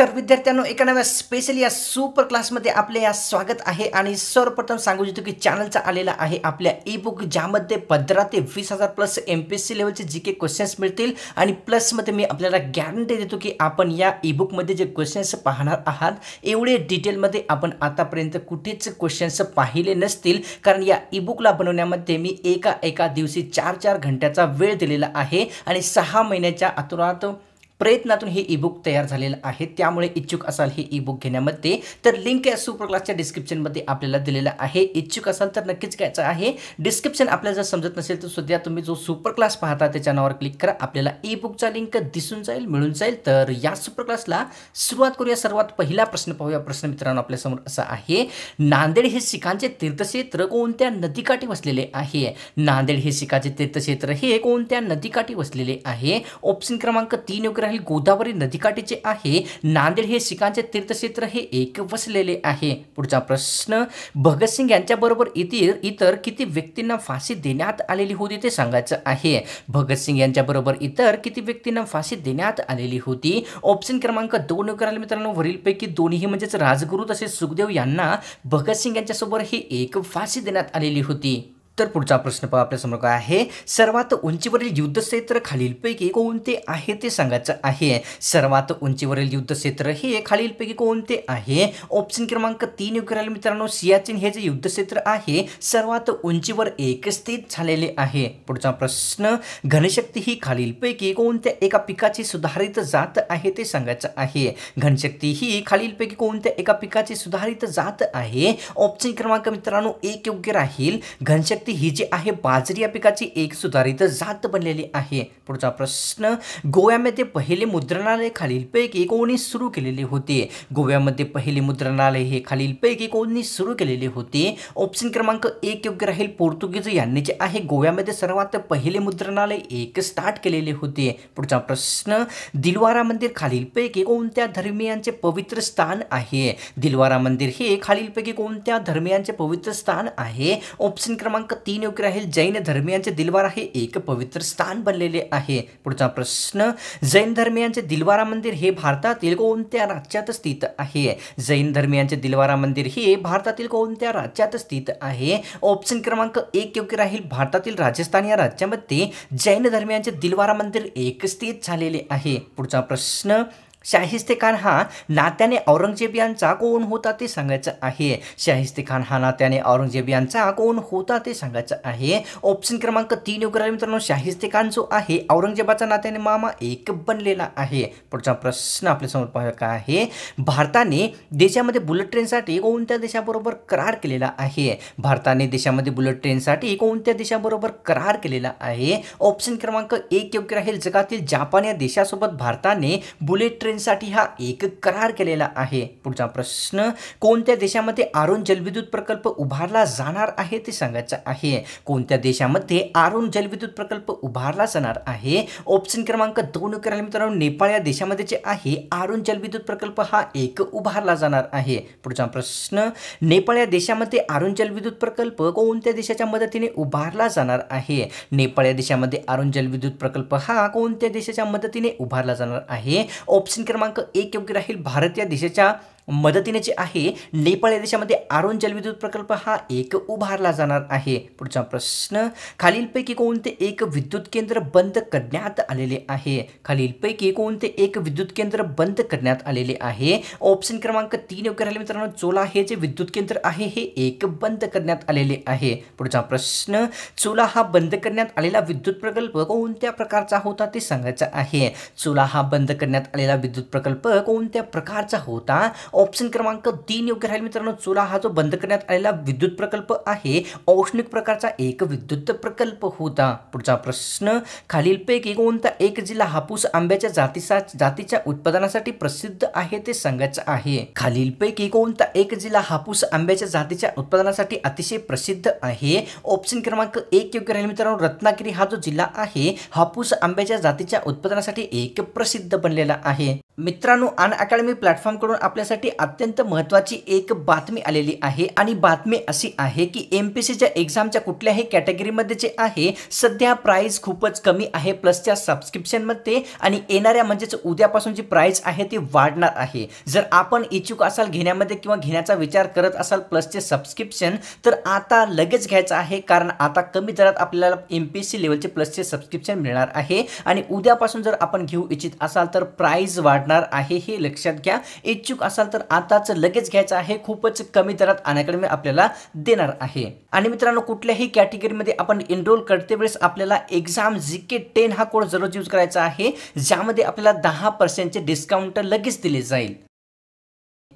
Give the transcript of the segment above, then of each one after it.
तर विद्यार्थ्यांनो एका नव्या स्पेशल या सुपर क्लासमध्ये आपले या स्वागत आहे आणि सर्वप्रथम सांगू इच्छितो की चॅनलचा आलेला आहे आपल्या ई बुक ज्यामध्ये पंधरा ते वीस हजार plus M P S C लेवलचे जी के क्वेश्चन्स मिळतील आणि प्लसमध्ये मी आपल्याला गॅरंटी देतो की आपण या ईबुकमध्ये जे क्वेश्चन्स पाहणार आहात एवढे डिटेलमध्ये आपण आतापर्यंत कुठेच क्वेश्चन्स पाहिले नसतील कारण या ईबुकला बनवण्यामध्ये मी एका एका दिवशी चार चार घंट्याचा वेळ दिलेला आहे आणि सहा महिन्याच्या अतुरात प्रयत्नातून हे ईबुक तयार झालेलं आहे त्यामुळे इच्छुक असाल हे ई बुक घेण्यामध्ये तर लिंक या सुपर क्लासच्या डिस्क्रिप्शनमध्ये आपल्याला दिलेला आहे इच्छुक असाल तर नक्कीच घ्यायचं आहे डिस्क्रिप्शन आपल्याला जर समजत नसेल तर सध्या तुम्ही जो सुपर क्लास पाहता त्याच्या नावावर क्लिक करा आपल्याला ई बुकचा लिंक दिसून जाईल मिळून जाईल तर या सुपर क्लासला सुरुवात करूया सर्वात पहिला प्रश्न पाहूया प्रश्न मित्रांनो आपल्यासमोर असा आहे नांदेड हे शिखांचे तीर्थक्षेत्र कोणत्या नदीकाठी वसलेले आहे नांदेड हे शिखाचे तीर्थक्षेत्र हे कोणत्या नदीकाठी वसलेले आहे ऑप्शन क्रमांक तीन योग्य गोदावरी नदीकाठीचे आहे नांदेड हे शिखांचे तीर्थक्षेत्र हे एक वसलेले आहे पुढचा प्रश्न भगतसिंग यांच्याबरोबर इतर इतर किती व्यक्तींना फाशी देण्यात आलेली होती ते सांगायचं आहे भगतसिंग यांच्याबरोबर इतर किती व्यक्तींना फाशी देण्यात आलेली होती ऑप्शन क्रमांक दोन करायला मित्रांनो वरीलपैकी दोन्ही म्हणजेच राजगुरू तसेच सुखदेव यांना भगतसिंग यांच्यासोबत ही एक फाशी देण्यात आलेली होती तर पुढचा प्रश्न आपल्यासमोर काय आहे सर्वात उंचीवरील युद्धक्षेत्र खालीलपैकी कोणते आहे ते सांगायचं आहे सर्वात उंचीवरील युद्धक्षेत्र हे खालीलपैकी कोणते आहे ऑप्शन क्रमांक तीन योग्य राहील मित्रांनो सियाचिन हे जे युद्धक्षेत्र आहे सर्वात उंचीवर स्थित झालेले आहे पुढचा प्रश्न घनशक्ती ही खालीलपैकी कोणत्या एका पिकाची सुधारित जात आहे ते सांगायचं आहे घनशक्ती ही खालीलपैकी कोणत्या एका पिकाची सुधारित जात आहे ऑप्शन क्रमांक मित्रांनो एक योग्य राहील घनशक्ती ही जी आहे बाजरी या पिकाची एक सुधारित जात बनलेली आहे पुढचा प्रश्न गोव्यामध्ये पहिले मुद्रणालय पैकी कोणी सुरू केलेले होते गोव्यामध्ये पहिले मुद्रणालय हे पैकी कोणी सुरू केलेले होते ऑप्शन क्रमांक एक योग्य राहील पोर्तुगीज यांनी जे आहे गोव्यामध्ये सर्वात पहिले मुद्रणालय एक स्टार्ट केलेले होते पुढचा प्रश्न दिलवारा मंदिर खालीलपैकी कोणत्या धर्मियांचे पवित्र स्थान आहे दिलवारा मंदिर हे खालीलपैकी कोणत्या धर्मियांचे पवित्र स्थान आहे ऑप्शन क्रमांक क्रमांक तीन योग्य राहील जैन धर्मियांचे दिलवारा हे एक पवित्र स्थान बनलेले आहे पुढचा प्रश्न जैन धर्मियांचे दिलवारा मंदिर हे भारतातील कोणत्या राज्यात स्थित आहे जैन धर्मियांचे दिलवारा मंदिर हे भारतातील कोणत्या राज्यात स्थित आहे ऑप्शन क्रमांक एक योग्य राहील भारतातील राजस्थान या राज्यामध्ये जैन धर्मियांचे दिलवारा मंदिर एक स्थित झालेले आहे पुढचा प्रश्न शाहिस्ते खान हा नात्याने औरंगजेब यांचा कोण होता ते सांगायचं आहे शाहिस्ते खान हा नात्याने औरंगजेब यांचा कोण होता ते सांगायचं आहे ऑप्शन क्रमांक तीन योग्य राहील मित्रांनो खान जो आहे औरंगजेबाचा नात्याने मामा एक बनलेला आहे पुढचा प्रश्न समोर पाहूया का आहे भारताने देशामध्ये बुलेट ट्रेनसाठी कोणत्या देशाबरोबर करार केलेला आहे भारताने देशामध्ये बुलेट ट्रेनसाठी कोणत्या देशाबरोबर करार केलेला आहे ऑप्शन क्रमांक एक योग्य राहील जगातील जापान या देशासोबत भारताने बुलेट युक्रेनसाठी हा एक करार केलेला आहे पुढचा प्रश्न कोणत्या देशामध्ये आरोन जलविद्युत प्रकल्प उभारला जाणार आहे ते सांगायचं आहे कोणत्या देशामध्ये आरोन जलविद्युत प्रकल्प उभारला जाणार आहे ऑप्शन क्रमांक दोन करायला मित्रांनो नेपाळ या देशामध्ये जे आहे आरोन जलविद्युत प्रकल्प हा एक उभारला जाणार आहे पुढचा प्रश्न नेपाळ या देशामध्ये आरोन जलविद्युत प्रकल्प कोणत्या देशाच्या मदतीने उभारला जाणार आहे नेपाळ या देशामध्ये आरोन जलविद्युत प्रकल्प हा कोणत्या देशाच्या मदतीने उभारला जाणार आहे ऑप्शन क्रमांक एक योग्य राहील भारत या देशाच्या मदतीने जे आहे नेपाळ या देशामध्ये आरोन जलविद्युत प्रकल्प हा एक उभारला जाणार आहे पुढचा प्रश्न खालीलपैकी कोणते एक विद्युत केंद्र बंद करण्यात आलेले आहे खालीलपैकी कोणते एक विद्युत केंद्र बंद करण्यात आलेले आहे ऑप्शन क्रमांक तीन योग्य राहिले मित्रांनो चोला हे जे विद्युत केंद्र आहे हे एक बंद करण्यात आलेले आहे पुढचा प्रश्न चोला हा बंद करण्यात आलेला विद्युत प्रकल्प कोणत्या प्रकारचा होता ते सांगायचं आहे चोला हा बंद करण्यात आलेला विद्युत प्रकल्प कोणत्या प्रकारचा होता ऑप्शन क्रमांक तीन योग्य राहील मित्रांनो चुला हा जो बंद करण्यात आलेला विद्युत प्रकल्प आहे औष्णिक प्रकारचा एक विद्युत प्रकल्प होता पुढचा प्रश्न खालीलपैकी कोणता एक जिल्हा हापूस आंब्याच्या जातीचा जातीच्या उत्पादनासाठी प्रसिद्ध आहे ते सांगायचं आहे खालीलपैकी कोणता एक जिल्हा हापूस आंब्याच्या जातीच्या उत्पादनासाठी अतिशय प्रसिद्ध आहे ऑप्शन क्रमांक एक योग्य राहील मित्रांनो रत्नागिरी हा जो जिल्हा आहे हापूस आंब्याच्या जातीच्या उत्पादनासाठी एक प्रसिद्ध बनलेला आहे मित्रांनो अन अकॅडमी प्लॅटफॉर्मकडून आपल्यासाठी अत्यंत महत्त्वाची एक बातमी आलेली आहे आणि बातमी अशी आहे की एम पी सीच्या एक्झामच्या कुठल्याही कॅटेगरीमध्ये जे आहे सध्या प्राईज खूपच कमी आहे प्लसच्या सबस्क्रिप्शनमध्ये आणि येणाऱ्या म्हणजेच उद्यापासून जी प्राईज आहे ती वाढणार आहे जर आपण इच्छुक असाल घेण्यामध्ये किंवा घेण्याचा विचार करत असाल प्लसचे सबस्क्रिप्शन तर आता लगेच घ्यायचं आहे कारण आता कमी दरात आपल्याला एम पी सी लेवलचे प्लसचे सबस्क्रिप्शन मिळणार आहे आणि उद्यापासून जर आपण घेऊ इच्छित असाल तर प्राईज वाढ आहे हे लक्षात घ्या इच्छुक असाल तर आताच लगेच घ्यायचं आहे खूपच कमी दरात मी आपल्याला देणार आहे आणि मित्रांनो कुठल्याही कॅटेगरीमध्ये आपण एनरोल करते वेळेस आपल्याला एक्झाम जीके के टेन हा कोड जरूर यूज करायचा आहे ज्यामध्ये आपल्याला दहा पर्सेंटचे डिस्काउंट लगेच दिले जाईल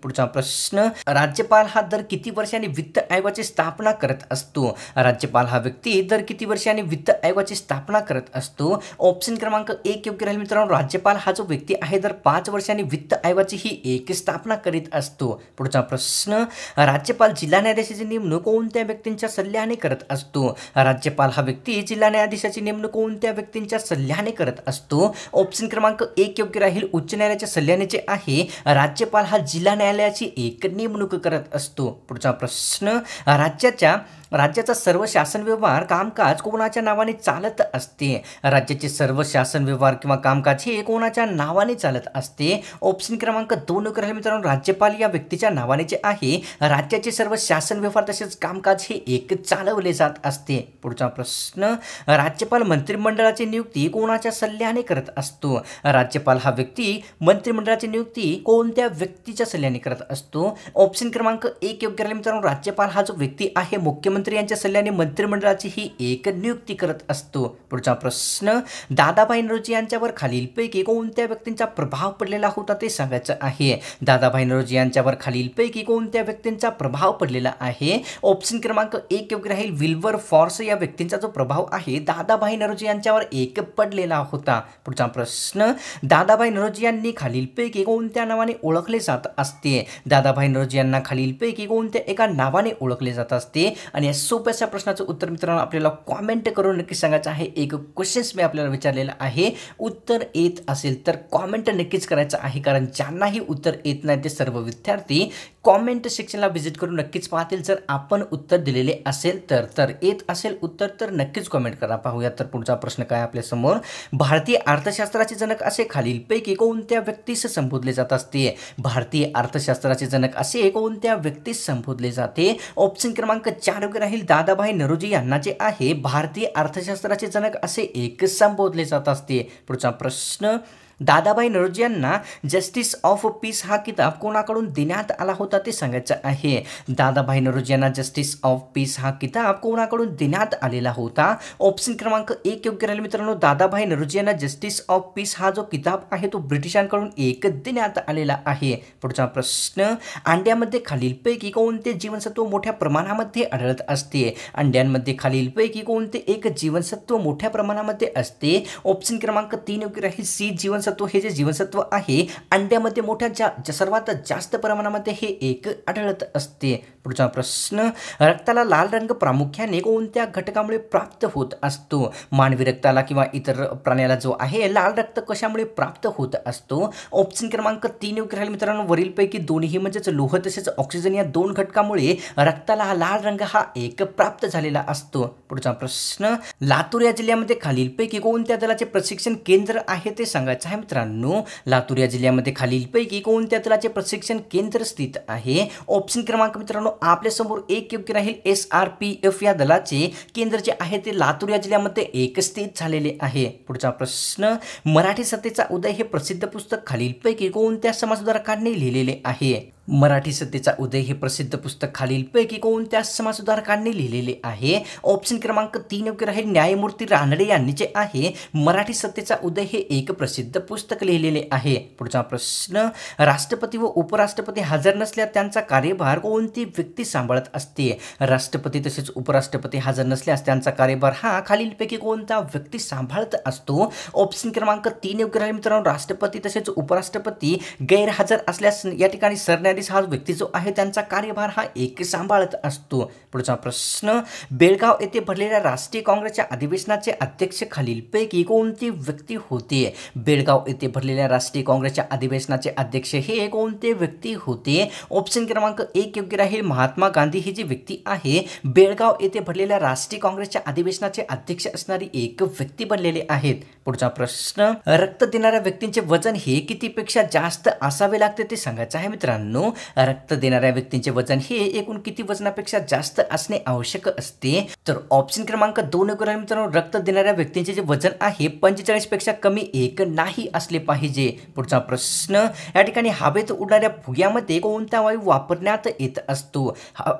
पुढचा प्रश्न राज्यपाल हा दर किती वर्षांनी वित्त आयोगाची स्थापना करत असतो राज्यपाल हा व्यक्ती दर किती वर्षांनी वित्त आयोगाची स्थापना करत असतो ऑप्शन क्रमांक एक योग्य राहील मित्रांनो राज्यपाल हा जो व्यक्ती आहे दर पाच वर्षांनी वित्त आयोगाची ही एक स्थापना करीत असतो पुढचा प्रश्न राज्यपाल जिल्हा न्यायाधीशाची नेमणूक कोणत्या व्यक्तींच्या सल्ल्याने करत असतो राज्यपाल हा व्यक्ती जिल्हा न्यायाधीशाची नेमणूक कोणत्या व्यक्तींच्या सल्ल्याने करत असतो ऑप्शन क्रमांक एक योग्य राहील उच्च न्यायालयाच्या सल्ल्याने जे आहे राज्यपाल हा जिल्हा न्यायालय न्यायालयाची एक नेमणूक करत असतो पुढचा प्रश्न राज्याच्या राज्याचा सर्व शासन व्यवहार कामकाज कोणाच्या नावाने चालत असते राज्याचे सर्व शासन व्यवहार किंवा कामकाज हे कोणाच्या नावाने चालत असते ऑप्शन क्रमांक दोन करायला मित्रांनो राज्यपाल या व्यक्तीच्या नावाने जे आहे राज्याचे सर्व शासन व्यवहार तसेच कामकाज हे एक चालवले जात असते पुढचा प्रश्न राज्यपाल मंत्रिमंडळाची नियुक्ती कोणाच्या सल्ल्याने करत असतो राज्यपाल हा व्यक्ती मंत्रिमंडळाची नियुक्ती कोणत्या व्यक्तीच्या सल्ल्याने करत असतो ऑप्शन क्रमांक एक योग्य राहिले मित्रांनो राज्यपाल हा जो व्यक्ती आहे मुख्यमंत्री यांच्या सल्ल्याने मंत्रिमंडळाची ही एक नियुक्ती करत असतो पुढचा प्रश्न दादाभाई नरोजी यांच्यावर खालीलपैकी कोणत्या व्यक्तींचा प्रभाव पडलेला होता ते सांगायचं आहे दादाभाई नरोजी यांच्यावर खालीलपैकी कोणत्या व्यक्तींचा प्रभाव पडलेला आहे ऑप्शन क्रमांक एक योग्य राहील विल्वर फॉर्स या व्यक्तींचा जो प्रभाव आहे दादाभाई नरोजी यांच्यावर एक पडलेला होता पुढचा प्रश्न दादाभाई नरोजी यांनी खालीलपैकी कोणत्या नावाने ओळखले जात असते असते दादाभाई नरोजी यांना खालीलपैकी कोणत्या एका नावाने ओळखले जात असते आणि या सोप्याशा प्रश्नाचं उत्तर मित्रांनो आपल्याला कॉमेंट करून नक्की सांगायचं आहे एक क्वेश्चन्स मी आपल्याला विचारलेला आहे उत्तर येत असेल तर कॉमेंट नक्कीच करायचं आहे कारण ज्यांनाही उत्तर येत नाही ते सर्व विद्यार्थी कॉमेंट सेक्शनला व्हिजिट करून नक्कीच पाहतील जर आपण उत्तर दिलेले असेल तर तर येत असेल उत्तर तर नक्कीच कॉमेंट करा पाहूया तर पुढचा प्रश्न काय आपल्यासमोर भारतीय अर्थशास्त्राचे जनक असे खालीलपैकी कोणत्या व्यक्तीस संबोधले जात असते भारतीय अर्थशास्त्राचे जनक असे कोणत्या व्यक्तीस संबोधले जाते ऑप्शन क्रमांक चार वगैरे राहील दादाभाई नरोजी यांना जे आहे भारतीय अर्थशास्त्राचे जनक असे एक संबोधले जात असते पुढचा प्रश्न दादाबाई नरोजी यांना जस्टिस ऑफ पीस हा किताब कोणाकडून देण्यात आला होता ते सांगायचं आहे दादाबाई नरोजी यांना जस्टिस ऑफ पीस हा किताब कोणाकडून देण्यात आलेला होता ऑप्शन क्रमांक एक योग्य राहील मित्रांनो दादाभाई नरोजी यांना जस्टिस ऑफ पीस हा जो किताब आहे तो ब्रिटिशांकडून एक देण्यात आलेला आहे पुढचा प्रश्न अंड्यामध्ये खालीलपैकी कोणते जीवनसत्व मोठ्या प्रमाणामध्ये आढळत असते अंड्यांमध्ये खालीलपैकी कोणते एक जीवनसत्व मोठ्या प्रमाणामध्ये असते ऑप्शन क्रमांक तीन योग्य राहील सी जीवन जीवनसत्व हे जे जीवनसत्व आहे अंड्यामध्ये मोठ्या जा, सर्वात जास्त प्रमाणामध्ये हे एक आढळत असते पुढचा प्रश्न रक्ताला लाल रंग प्रामुख्याने कोणत्या घटकामुळे प्राप्त होत असतो मानवी रक्ताला किंवा इतर प्राण्याला जो आहे लाल रक्त कशामुळे प्राप्त होत असतो ऑप्शन क्रमांक तीन योग्य राहील मित्रांनो वरीलपैकी दोन्ही म्हणजेच लोह तसेच ऑक्सिजन या दोन घटकामुळे रक्ताला हा लाल रंग हा एक प्राप्त झालेला असतो पुढचा प्रश्न लातूर या जिल्ह्यामध्ये खालीलपैकी कोणत्या दलाचे प्रशिक्षण केंद्र आहे ते सांगायचं आहे आहे मित्रांनो लातूर या जिल्ह्यामध्ये खालीलपैकी कोणत्या तलाचे प्रशिक्षण केंद्र स्थित आहे ऑप्शन क्रमांक मित्रांनो आपल्या समोर एक योग्य राहील एस आर पी एफ या दलाचे केंद्र जे आहे ते लातूर या जिल्ह्यामध्ये एक स्थित झालेले आहे पुढचा प्रश्न मराठी सत्तेचा उदय हे प्रसिद्ध पुस्तक खालीलपैकी कोणत्या समाजधारकांनी लिहिलेले आहे मराठी सत्तेचा उदय हे प्रसिद्ध पुस्तक खालीलपैकी कोणत्या समाजसुधारकांनी लिहिलेले आहे ऑप्शन क्रमांक तीन योग्य आहे न्यायमूर्ती रानडे यांनी जे आहे मराठी सत्तेचा उदय हे एक प्रसिद्ध पुस्तक लिहिलेले आहे पुढचा प्रश्न राष्ट्रपती व उपराष्ट्रपती हजर नसल्या त्यांचा कार्यभार कोणती व्यक्ती सांभाळत असते राष्ट्रपती तसेच उपराष्ट्रपती हजर नसल्यास त्यांचा कार्यभार हा खालीलपैकी कोणता व्यक्ती सांभाळत असतो ऑप्शन क्रमांक तीन योग्य आहे मित्रांनो राष्ट्रपती तसेच उपराष्ट्रपती गैरहजर असल्यास या ठिकाणी सरन्या फडणवीस हा व्यक्ती जो आहे त्यांचा कार्यभार हा एक सांभाळत असतो पुढचा प्रश्न बेळगाव येथे भरलेल्या राष्ट्रीय काँग्रेसच्या अधिवेशनाचे अध्यक्ष खालीलपैकी कोणती व्यक्ती होते बेळगाव येथे भरलेल्या राष्ट्रीय काँग्रेसच्या अधिवेशनाचे अध्यक्ष हे कोणते व्यक्ती होते ऑप्शन क्रमांक एक योग्य राहील महात्मा गांधी ही जी व्यक्ती आहे बेळगाव येथे भरलेल्या राष्ट्रीय काँग्रेसच्या अधिवेशनाचे अध्यक्ष असणारी एक व्यक्ती बनलेले आहेत पुढचा प्रश्न रक्त देणाऱ्या व्यक्तींचे वजन हे कितीपेक्षा जास्त असावे लागते ते सांगायचं आहे मित्रांनो रक्त देणाऱ्या व्यक्तींचे वजन हे एकूण किती वजनापेक्षा जास्त असणे आवश्यक असते तर ऑप्शन क्रमांक दोन मित्रांनो रक्त देणाऱ्या व्यक्तींचे जे वजन आहे पंचेचाळीस पेक्षा कमी एक नाही असले पाहिजे पुढचा प्रश्न या ठिकाणी हवेत उडणाऱ्या फुग्यामध्ये कोणता वायू वापरण्यात येत असतो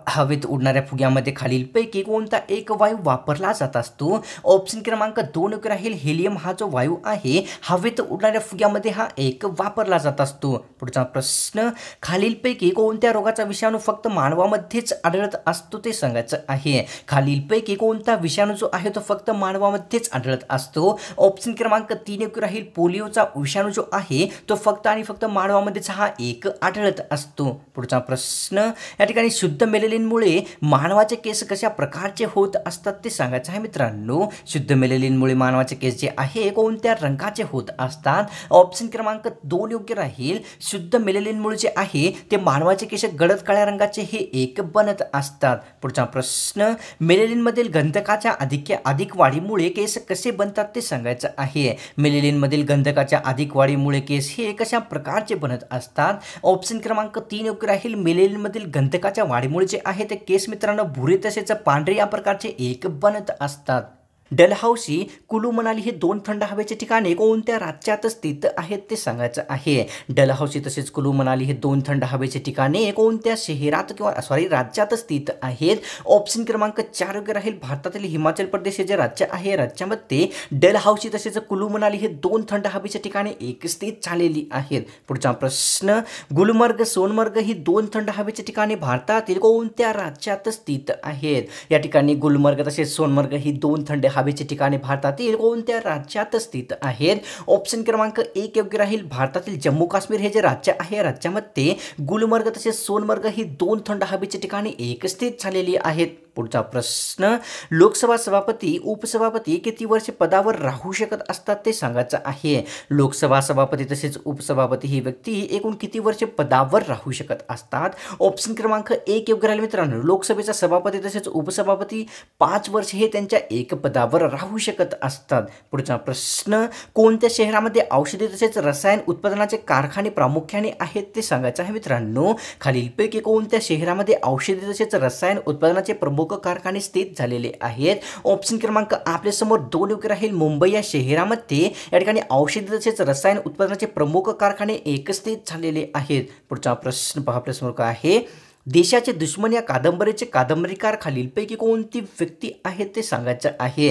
हवेत उडणाऱ्या फुग्यामध्ये खालीलपैकी कोणता एक वायू वापरला जात असतो ऑप्शन क्रमांक दोन राहील हेलियम हा जो वायू आहे हवेत उडणाऱ्या फुग्यामध्ये हा एक वापरला जात असतो पुढचा प्रश्न खालील खालीलपैकी कोणत्या रोगाचा विषाणू फक्त मानवामध्येच आढळत असतो ते सांगायचं आहे खालीलपैकी कोणता विषाणू जो आहे तो फक्त मानवामध्येच आढळत असतो ऑप्शन क्रमांक तीन एक राहील पोलिओचा विषाणू जो आहे तो फक्त आणि फक्त मानवामध्येच हा एक आढळत असतो पुढचा प्रश्न या ठिकाणी शुद्ध मेलेलींमुळे मानवाचे केस कशा प्रकारचे होत असतात ते सांगायचं आहे मित्रांनो शुद्ध मेलेलींमुळे मानवाचे केस जे आहे कोणत्या रंगाचे होत असतात ऑप्शन क्रमांक दोन योग्य राहील शुद्ध मेलेलींमुळे जे आहे ते मानवाचे केस गडद काळ्या रंगाचे हे एक बनत असतात पुढचा प्रश्न मेलेलिनमधील गंधकाच्या अधिक अधिक वाढीमुळे केस कसे बनतात ते सांगायचं आहे मेलेलिनमधील गंधकाच्या अधिक वाढीमुळे केस हे कशा प्रकारचे बनत असतात ऑप्शन क्रमांक तीन योग्य राहील मेलेलिनमधील गंधकाच्या वाढीमुळे जे आहे ते केस मित्रांनो भुरे तसेच पांढरे या प्रकारचे एक बनत असतात डलहाऊसी कुलू मनाली हे दोन थंड हवेचे ठिकाणे कोणत्या राज्यात स्थित आहेत ते सांगायचं आहे डलहाऊसी तसेच कुलू मनाली हे दोन थंड हवेचे ठिकाणे कोणत्या शहरात किंवा सॉरी राज्यात स्थित आहेत ऑप्शन क्रमांक चार योग्य राहील भारतातील हिमाचल प्रदेश हे जे राज्य आहे राज्यामध्ये डलहाऊसी तसेच कुलू मनाली हे दोन थंड हवेचे ठिकाणे एक स्थित झालेली आहेत पुढचा प्रश्न गुलमर्ग सोनमर्ग ही दोन थंड हवेचे ठिकाणे भारतातील कोणत्या राज्यात स्थित आहेत या ठिकाणी गुलमर्ग तसेच सोनमर्ग ही दोन थंड हवे हवेचे ठिकाणे भारतातील कोणत्या राज्यात स्थित आहेत ऑप्शन क्रमांक एक योग्य राहील भारतातील जम्मू काश्मीर हे जे राज्य आहे राज्यामध्ये गुलमर्ग तसेच सोनमर्ग ही दोन थंड हवेची ठिकाणी एक स्थित झालेली आहेत पुढचा प्रश्न लोकसभा सभापती उपसभापती किती वर्ष पदावर राहू शकत असतात ते सांगायचं आहे लोकसभा सभापती तसेच उपसभापती ही व्यक्ती एकूण किती वर्ष पदावर राहू शकत असतात ऑप्शन क्रमांक एक योग्य राहिले मित्रांनो लोकसभेचा सभापती तसेच उपसभापती पाच वर्ष हे त्यांच्या एक पदावर राहू शकत असतात पुढचा प्रश्न कोणत्या शहरामध्ये औषधी तसेच रसायन उत्पादनाचे कारखाने प्रामुख्याने आहेत ते सांगायचं आहे मित्रांनो खालीलपैकी कोणत्या शहरामध्ये औषधी तसेच रसायन उत्पादनाचे प्रमुख भोग कारखाने स्थित झालेले आहेत ऑप्शन क्रमांक समोर दोन योग्य राहील मुंबई या शहरामध्ये या ठिकाणी औषध तसेच रसायन उत्पादनाचे प्रमुख कारखाने स्थित झालेले आहेत पुढचा प्रश्न पहा आपल्यासमोर काय आहे देशाचे दुश्मन या कादंबरीचे कादंबरीकार खालीलपैकी कोणती व्यक्ती आहे ते सांगायचं आहे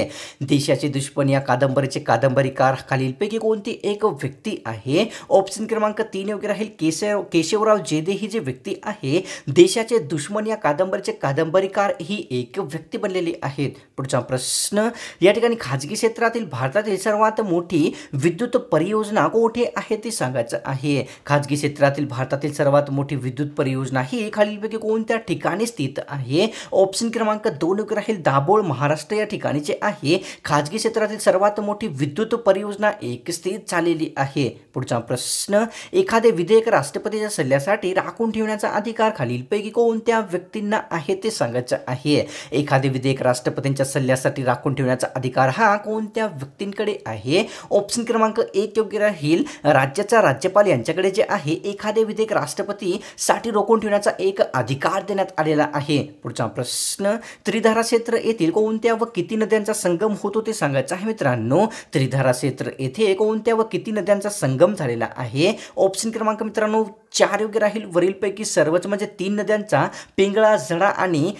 देशाचे दुश्मन या कादंबरीचे कादंबरीकार खालीलपैकी कोणती एक व्यक्ती आहे ऑप्शन क्रमांक तीन योग्य राहील केशव केशवराव जेदे ही जी व्यक्ती आहे देशाचे दुश्मन या कादंबरीचे कादंबरीकार ही एक व्यक्ती बनलेली आहेत पुढचा प्रश्न या ठिकाणी खाजगी क्षेत्रातील भारतातील सर्वात मोठी विद्युत परियोजना कोठे आहे ते सांगायचं आहे खाजगी क्षेत्रातील भारतातील सर्वात मोठी विद्युत परियोजना ही खालील पैकी कोणत्या ठिकाणी स्थित आहे ऑप्शन क्रमांक दोन राहील दाभोळ महाराष्ट्र या ठिकाणी जे आहे खाजगी क्षेत्रातील सर्वात मोठी विद्युत परियोजना एक स्थित झालेली आहे पुढचा प्रश्न एखादे विधेयक राष्ट्रपतीच्या सल्ल्यासाठी राखून ठेवण्याचा अधिकार खालीलपैकी कोणत्या व्यक्तींना आहे ते सांगायचं आहे एखादे विधेयक राष्ट्रपतींच्या सल्ल्यासाठी राखून ठेवण्याचा अधिकार हा कोणत्या व्यक्तींकडे आहे ऑप्शन क्रमांक एक योग्य राहील राज्याचा राज्यपाल यांच्याकडे जे आहे एखादे विधेयक राष्ट्रपती साठी रोखून ठेवण्याचा एक अधिकार देण्यात आलेला आहे पुढचा प्रश्न त्रिधारा क्षेत्र येथील कोणत्या व किती नद्यांचा संगम होतो ते सांगायचं आहे मित्रांनो त्रिधारा क्षेत्र येथे कोणत्या व किती नद्यांचा संगम झालेला आहे ऑप्शन क्रमांक मित्रांनो चार योग्य राहील वरीलपैकी सर्वच म्हणजे तीन नद्यांचा पिंगळा जडा आणि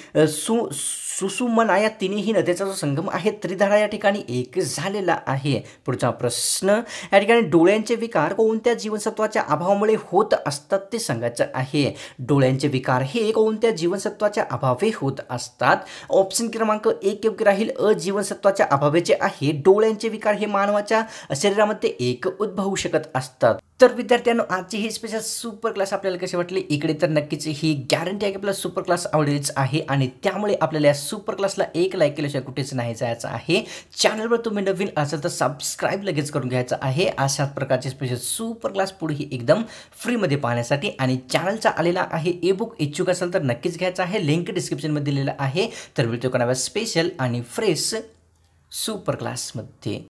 सु सुसुमना या तिन्ही नद्याचा जो संगम आहे त्रिधारा या ठिकाणी एक झालेला आहे पुढचा प्रश्न या ठिकाणी डोळ्यांचे विकार कोणत्या जीवनसत्वाच्या अभावामुळे होत असतात ते सांगायचं आहे डोळ्यांचे विकार हे कोणत्या जीवनसत्वाच्या अभावे होत असतात ऑप्शन क्रमांक एक योग्य राहील अ जीवनसत्वाच्या अभावेचे आहे डोळ्यांचे विकार हे मानवाच्या शरीरामध्ये एक उद्भवू शकत असतात तर विद्यार्थ्यांनो आजची ही स्पेशल सुपर क्लास आपल्याला कसे वाटले इकडे तर नक्कीच ही गॅरंटी आहे की आपल्याला सुपर क्लास आवडलीच आहे आणि त्यामुळे आपल्याला सुपर क्लासला एक लाईक केल्याशिवाय कुठेच नाही जायचं आहे चॅनलवर तुम्ही नवीन असाल तर सबस्क्राईब लगेच करून घ्यायचं आहे अशाच प्रकारचे स्पेशल सुपर क्लास पुढेही एकदम फ्रीमध्ये पाहण्यासाठी आणि चॅनलचा आलेला आहे ए बुक इच्छुक असेल तर नक्कीच घ्यायचा आहे लिंक डिस्क्रिप्शनमध्ये दिलेला आहे तर मिळतो कोणाव्या स्पेशल आणि फ्रेश सुपर क्लासमध्ये